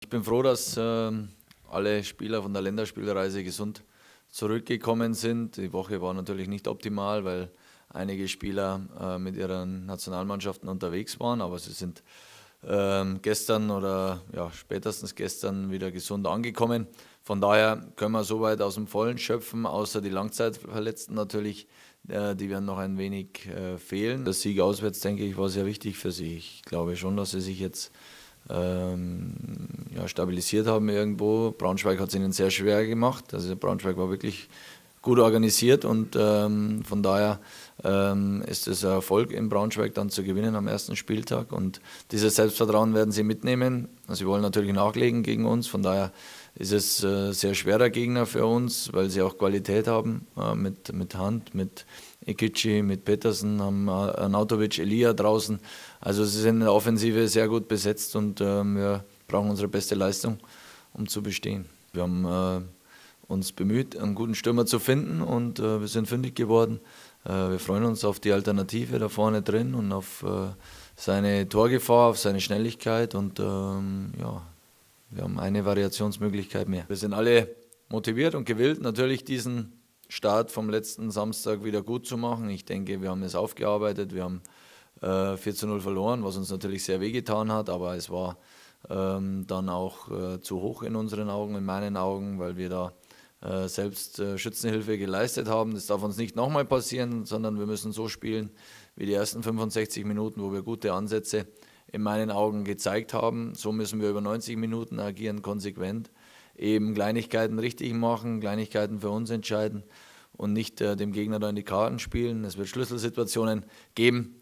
Ich bin froh, dass äh, alle Spieler von der Länderspielreise gesund zurückgekommen sind. Die Woche war natürlich nicht optimal, weil einige Spieler äh, mit ihren Nationalmannschaften unterwegs waren, aber sie sind äh, gestern oder ja, spätestens gestern wieder gesund angekommen. Von daher können wir soweit aus dem Vollen schöpfen, außer die Langzeitverletzten natürlich, äh, die werden noch ein wenig äh, fehlen. Der Sieg auswärts, denke ich, war sehr wichtig für sie. Ich glaube schon, dass sie sich jetzt ähm, ja, stabilisiert haben irgendwo. Braunschweig hat es ihnen sehr schwer gemacht. Also Braunschweig war wirklich gut organisiert und ähm, von daher ähm, ist es ein Erfolg in Braunschweig dann zu gewinnen am ersten Spieltag und dieses Selbstvertrauen werden sie mitnehmen. Sie wollen natürlich nachlegen gegen uns, von daher ist es äh, sehr schwerer Gegner für uns, weil sie auch Qualität haben äh, mit, mit Hand, mit Ikichi, mit Petersen, haben Anatovic, äh, Elia draußen. Also sie sind in der Offensive sehr gut besetzt und ähm, wir brauchen unsere beste Leistung, um zu bestehen. Wir haben äh, uns bemüht, einen guten Stürmer zu finden und äh, wir sind fündig geworden. wir freuen uns auf die Alternative da vorne drin und auf seine Torgefahr, auf seine Schnelligkeit und ähm, ja, wir haben eine Variationsmöglichkeit mehr. Wir sind alle motiviert und gewillt, natürlich diesen Start vom letzten Samstag wieder gut zu machen. Ich denke, wir haben es aufgearbeitet. Wir haben äh, 4 zu 0 verloren, was uns natürlich sehr wehgetan hat, aber es war ähm, dann auch äh, zu hoch in unseren Augen, in meinen Augen, weil wir da äh, selbst äh, Schützenhilfe geleistet haben. Das darf uns nicht nochmal passieren, sondern wir müssen so spielen wie die ersten 65 Minuten, wo wir gute Ansätze in meinen Augen gezeigt haben. So müssen wir über 90 Minuten agieren, konsequent eben Kleinigkeiten richtig machen, Kleinigkeiten für uns entscheiden und nicht äh, dem Gegner da in die Karten spielen. Es wird Schlüsselsituationen geben,